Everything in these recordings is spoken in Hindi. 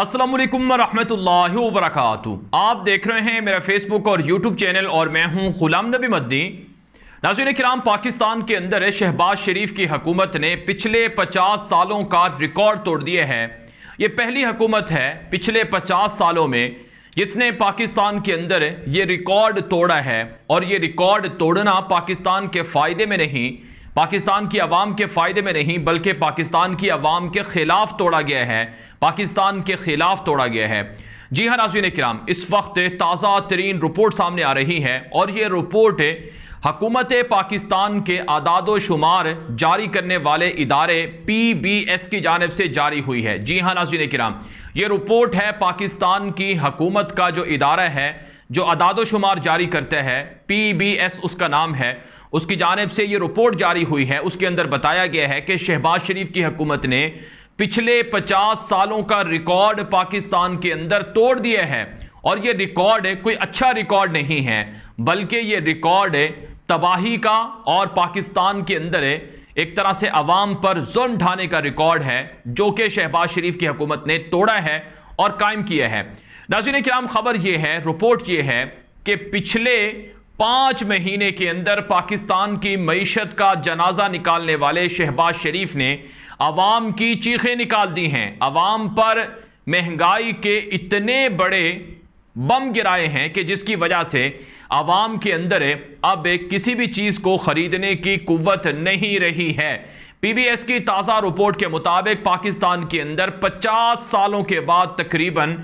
असलम वरहमतुल्लाहि वबरकातु आप देख रहे हैं मेरा फेसबुक और यूट्यूब चैनल और मैं हूं गुलाम नबी मद्दी नाजिन कराम पाकिस्तान के अंदर शहबाज शरीफ की हकूमत ने पिछले पचास सालों का रिकॉर्ड तोड़ दिया है ये पहली हकूमत है पिछले पचास सालों में जिसने पाकिस्तान के अंदर ये रिकॉर्ड तोड़ा है और ये रिकॉर्ड तोड़ना पाकिस्तान के फ़ायदे में नहीं पाकिस्तान की आवाम के फ़ायदे में नहीं बल्कि पाकिस्तान की आवाम के ख़िलाफ़ तोड़ा गया है पाकिस्तान के ख़िलाफ़ तोड़ा गया है जी हाँ नाजीन कराम इस वक्त ताज़ा तरीन रिपोर्ट सामने आ रही है और ये रिपोर्ट हकूमत पाकिस्तान के आदाद शुमार जारी करने वाले इदारे पी बी एस की जानब से जारी हुई है जी हाँ नाजीन कराम ये रिपोर्ट है पाकिस्तान की हकूमत का जो इदारा है जो अदादोशुमार जारी करते हैं पी बी एस उसका नाम है उसकी जानब से ये रिपोर्ट जारी हुई है उसके अंदर बताया गया है कि शहबाज शरीफ की हकूमत ने पिछले 50 सालों का रिकॉर्ड पाकिस्तान के अंदर तोड़ दिया है और ये रिकॉर्ड कोई अच्छा रिकॉर्ड नहीं है बल्कि ये रिकॉर्ड तबाही का और पाकिस्तान के अंदर एक तरह से अवाम पर जुल्म ढाने का रिकॉर्ड है जो कि शहबाज शरीफ की हुकूमत ने तोड़ा है और कायम किया है नाजिन कराम खबर यह है रिपोर्ट यह है कि पिछले पांच महीने के अंदर पाकिस्तान की मीशत का जनाजा निकालने वाले शहबाज शरीफ ने अवाम की चीखें निकाल दी हैं अवाम पर महंगाई के इतने बड़े बम गिराए हैं कि जिसकी वजह से आवाम के अंदर अब किसी भी चीज़ को ख़रीदने की कुत नहीं रही है पीबीएस की ताज़ा रिपोर्ट के मुताबिक पाकिस्तान के अंदर 50 सालों के बाद तकरीबन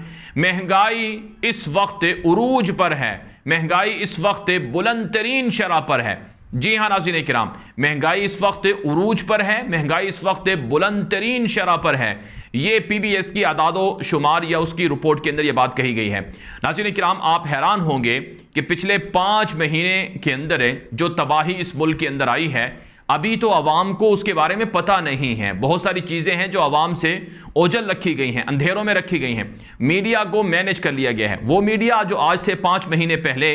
महंगाई इस वक्त उरूज पर है महंगाई इस वक्त बुलंद तरीन शराह पर है जी हाँ नाजीन कराम महंगाई इस वक्त उरूज पर है महंगाई इस वक्त बुलंद तरीन शरह पर है ये पी बी एस की आदादोशुमार शुमार या उसकी रिपोर्ट के अंदर ये बात कही गई है नाजीन कराम आप हैरान होंगे कि पिछले पाँच महीने के अंदर जो तबाही इस मुल्क के अंदर आई है अभी तो आवाम को उसके बारे में पता नहीं है बहुत सारी चीज़ें हैं जो आवाम से ओझल रखी गई हैं अंधेरों में रखी गई हैं मीडिया को मैनेज कर लिया गया है वो मीडिया जो आज से पाँच महीने पहले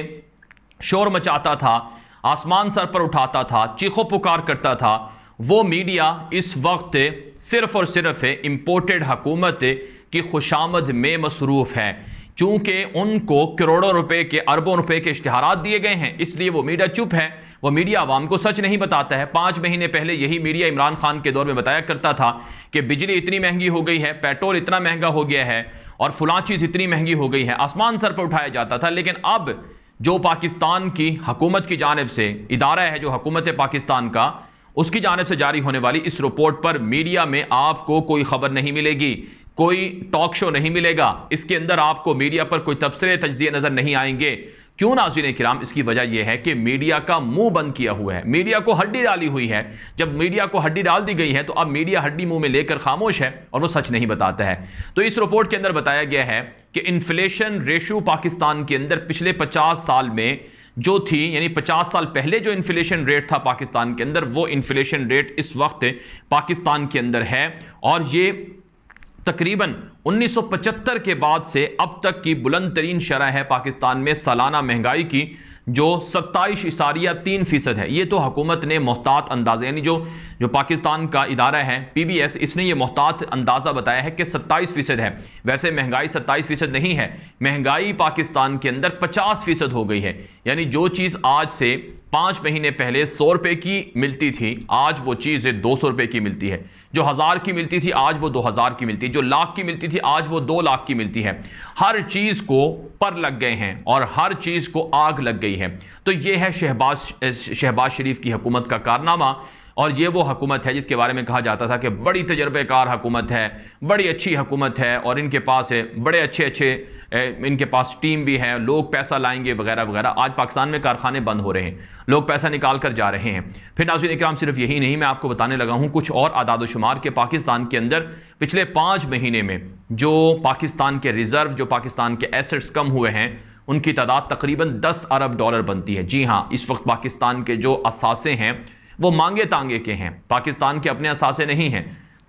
शोर मचाता था आसमान सर पर उठाता था चीखों पुकार करता था वो मीडिया इस वक्त सिर्फ और सिर्फ इम्पोर्टेड हकूमत की खुशामद में मसरूफ़ है चूँकि उनको करोड़ों रुपए के अरबों रुपए के इश्तहार दिए गए हैं इसलिए वो मीडिया चुप है वो मीडिया आवाम को सच नहीं बताता है पाँच महीने पहले यही मीडिया इमरान खान के दौर में बताया करता था कि बिजली इतनी महंगी हो गई है पेट्रोल इतना महंगा हो गया है और फुला चीज़ इतनी महंगी हो गई है आसमान सर पर उठाया जाता था लेकिन अब जो पाकिस्तान की हकूमत की जानब से इदारा है जो हकूमत पाकिस्तान का उसकी जानब से जारी होने वाली इस रिपोर्ट पर मीडिया में आपको कोई खबर नहीं मिलेगी कोई टॉक शो नहीं मिलेगा इसके अंदर आपको मीडिया पर कोई तबसरे तजिए नज़र नहीं आएंगे क्यों नाजीन कराम इसकी वजह यह है कि मीडिया का मुंह बंद किया हुआ है मीडिया को हड्डी डाली हुई है जब मीडिया को हड्डी डाल दी गई है तो अब मीडिया हड्डी मुंह में लेकर खामोश है और वो सच नहीं बताता है तो इस रिपोर्ट के अंदर बताया गया है कि इन्फ्लेशन रेशो पाकिस्तान के अंदर पिछले पचास साल में जो थी यानी 50 साल पहले जो इन्फ्लेशन रेट था पाकिस्तान के अंदर वो इन्फ्लेशन रेट इस वक्त पाकिस्तान के अंदर है और ये तकरीबन 1975 के बाद से अब तक की बुलंद तरीन शरह है पाकिस्तान में सालाना महंगाई की जो सत्ताईस इशारिया तीन फ़ीसद है ये तो हुकूमत ने मोहतात अंदाज़ा यानी जो जो पाकिस्तान का इदारा है पी बी एस इसने ये मोहतात अंदाज़ा बताया है कि सत्ताईस फ़ीसद है वैसे महंगाई सत्ताईस फ़ीसद नहीं है महंगाई पाकिस्तान के अंदर पचास फ़ीसद हो गई है यानी जो चीज़ आज से पाँच महीने पहले सौ रुपये की मिलती थी आज वो चीज दो सौ रुपये की मिलती है जो हज़ार की मिलती थी आज वो दो हज़ार की मिलती है जो लाख की मिलती थी आज वो दो लाख की मिलती है हर चीज़ को पर लग गए हैं और हर चीज़ को आग लग गई गई है तो ये है शहबाज शहबाज शरीफ की हुकूमत का कारनामा और ये वो हकूमत है जिसके बारे में कहा जाता था कि बड़ी तजर्बेकार हकूमत है बड़ी अच्छी हकूमत है और इनके पास है बड़े अच्छे अच्छे इनके पास टीम भी है लोग पैसा लाएंगे वगैरह वगैरह आज पाकिस्तान में कारखाने बंद हो रहे हैं लोग पैसा निकाल कर जा रहे हैं फिर नाजिन इक्राम सिर्फ यही नहीं मैं आपको बताने लगा हूँ कुछ और आदाद शुमार के पाकिस्तान के अंदर पिछले पाँच महीने में जो पाकिस्तान के रिज़र्व जो पाकिस्तान के एसेट्स कम हुए हैं उनकी तादाद तकरीबन 10 अरब डॉलर बनती है जी हाँ इस वक्त पाकिस्तान के जो असासे हैं वो मांगे तांगे के हैं पाकिस्तान के अपने असासे नहीं हैं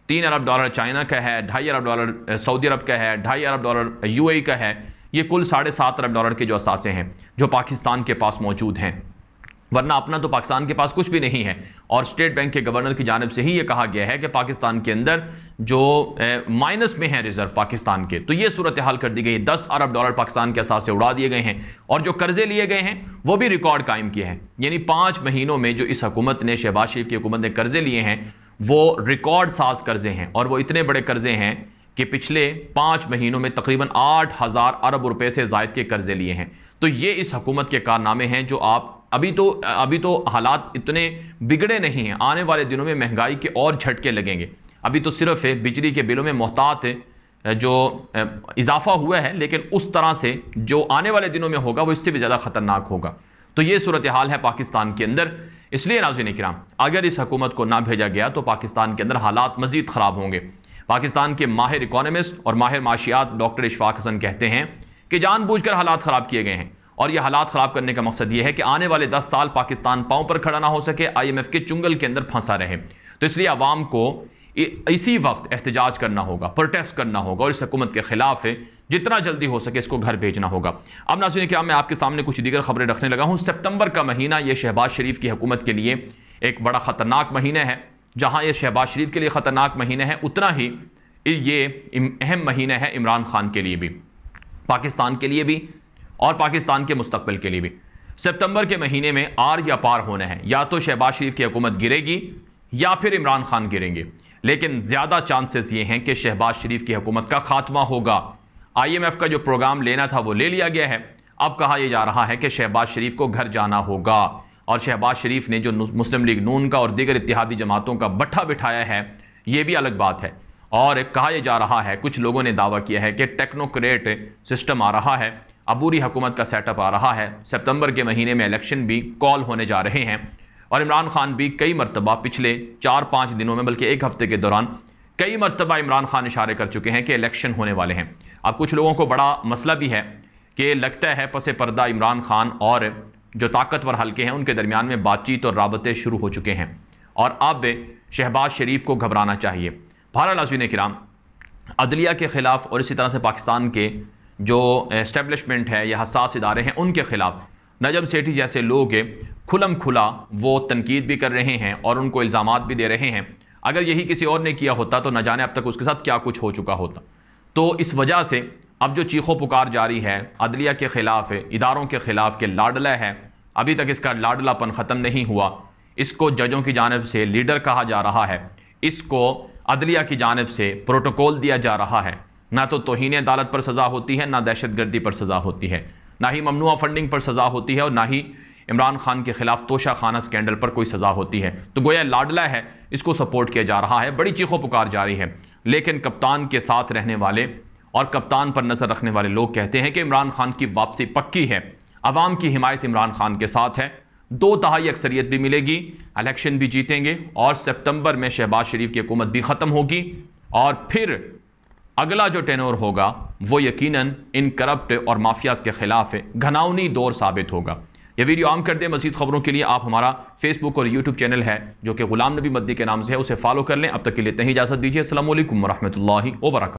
तीन अरब डॉलर चाइना का है ढाई अरब डॉलर सऊदी अरब का है ढाई अरब डॉलर यू का है ये कुल साढ़े सात अरब डॉलर के जो असासे हैं जो पाकिस्तान के पास मौजूद हैं वरना अपना तो पाकिस्तान के पास कुछ भी नहीं है और स्टेट बैंक के गवर्नर की जानब से ही यह कहा गया है कि पाकिस्तान के अंदर जो माइनस में है रिजर्व पाकिस्तान के तो यह सूरत हाल कर दी गई है दस अरब डॉलर पाकिस्तान के से उड़ा दिए गए हैं और जो कर्जे लिए गए हैं वो भी रिकॉर्ड कायम किए हैं यानी पांच महीनों में जो इस हकूमत ने शहबाज शरीफ की हुकूमत ने कर्जे लिए हैं वो रिकॉर्ड साज कर्जे हैं और वो इतने बड़े कर्जे हैं कि पिछले पांच महीनों में तकरीबन आठ हज़ार अरब रुपए से जायद के कर्जे लिए हैं तो ये इस हकूमत के कारनामे हैं जो आप अभी तो अभी तो हालात इतने बिगड़े नहीं हैं आने वाले दिनों में महंगाई के और झटके लगेंगे अभी तो सिर्फ बिजली के बिलों में मोहतात है जो इजाफा हुआ है लेकिन उस तरह से जो आने वाले दिनों में होगा वो इससे भी ज़्यादा ख़तरनाक होगा तो ये सूरत हाल है पाकिस्तान के अंदर इसलिए नाजिन कराम अगर इस हकूमत को ना भेजा गया तो पाकिस्तान के अंदर हालात मज़ीद ख़राब होंगे पाकिस्तान के माहिर इकोनॉमिस्ट और माहिर माशियात डॉक्टर इशफाक हसन कहते हैं कि कर हालात ख़राब किए गए हैं और ये हालात ख़राब करने का मकसद ये है कि आने वाले दस साल पाकिस्तान पाँव पर खड़ा ना हो सके आईएमएफ के चुंगल के अंदर फंसा रहे तो इसलिए आवाम को इसी वक्त एहतजाज करना होगा प्रोटेस्ट करना होगा और इस हकूमत के ख़िलाफ़ है जितना जल्दी हो सके इसको घर भेजना होगा अब नाजिन क्या मैं आपके सामने कुछ दीगर खबरें रखने लगा हूँ सितंबर का महीना ये शहबाज शरीफ की हकूमत के लिए एक बड़ा ख़तरनाक महीना है जहाँ ये शहबाज शरीफ के लिए ख़तरनाक महीना है उतना ही ये अहम महीना है इमरान खान के लिए भी पाकिस्तान के लिए भी और पाकिस्तान के मुस्तबिल के लिए भी सितंबर के महीने में आर या पार होना है या तो शहबाज शरीफ की हुकूमत गिरेगी या फिर इमरान खान गिरेंगे लेकिन ज़्यादा चांसेस ये हैं कि शहबाज शरीफ की हुकूमत का खात्मा होगा आईएमएफ का जो प्रोग्राम लेना था वो ले लिया गया है अब कहा यह जा रहा है कि शहबाज शरीफ को घर जाना होगा और शहबाज शरीफ ने जो मुस्लिम लीग नून का और दीगर इतिहादी जमातों का बट्ठा बिठाया है ये भी अलग बात है और कहा यह जा रहा है कुछ लोगों ने दावा किया है कि टेक्नोक्रेट सिस्टम आ रहा है अबूरी हुकूमत का सेटअप आ रहा है सितंबर के महीने में इलेक्शन भी कॉल होने जा रहे हैं और इमरान खान भी कई मरतबा पिछले चार पाँच दिनों में बल्कि एक हफ्ते के दौरान कई मरतबा इमरान खान इशारे कर चुके हैं कि इलेक्शन होने वाले हैं अब कुछ लोगों को बड़ा मसला भी है कि लगता है पस पर्दा इमरान खान और जो ताकतवर हल्के हैं उनके दरमियान में बातचीत और रबते शुरू हो चुके हैं और अब शहबाज शरीफ को घबराना चाहिए भारत नाजीन कराम अदलिया के ख़िलाफ़ और इसी तरह से पाकिस्तान के जो इस्टेबलिशमेंट है या हसास इदारे हैं उनके ख़िलाफ़ नजम सेठी जैसे लोग खुलम खुला वो तनकीद भी कर रहे हैं और उनको इल्ज़ाम भी दे रहे हैं अगर यही किसी और ने किया होता तो न जाने अब तक उसके साथ क्या कुछ हो चुका होता तो इस वजह से अब जो चीखों पुकार जारी है अदलिया के ख़िलाफ़ है इदारों के ख़िलाफ़ के लाडला है अभी तक इसका लाडलापन ख़त्म नहीं हुआ इसको जजों की जानब से लीडर कहा जा रहा है इसको अदलिया की जानब से प्रोटोकॉल दिया जा रहा है ना तो तोहन अदालत पर सज़ा होती है ना दहशत गर्दी पर सज़ा होती है ना ही ममनू फंडिंग पर सज़ा होती है और ना ही इमरान खान के खिलाफ तोशा खाना स्कैंडल पर कोई सज़ा होती है तो गोया लाडला है इसको सपोर्ट किया जा रहा है बड़ी चीखों पुकार जारी है लेकिन कप्तान के साथ रहने वाले और कप्तान पर नज़र रखने वाले लोग कहते हैं कि इमरान खान की वापसी पक्की है आवाम की हिमायत इमरान खान के साथ है दो तहाई अक्सरियत भी मिलेगी इलेक्शन भी जीतेंगे और सितंबर में शहबाज शरीफ की हुकूमत भी ख़त्म होगी और फिर अगला जो टेनोर होगा वो यकीनन इन करप्ट और माफियाज के ख़िलाफ़ घनावनी दौर साबित होगा यह वीडियो आम कर दें मजीद खबरों के लिए आप हमारा फेसबुक और यूट्यूब चैनल है जो कि गुलाम नबी मद्दी के नाम से है उसे फॉलो कर लें अब तक के लिए तहीं इजाज़त दीजिए असल वरहमल वर्क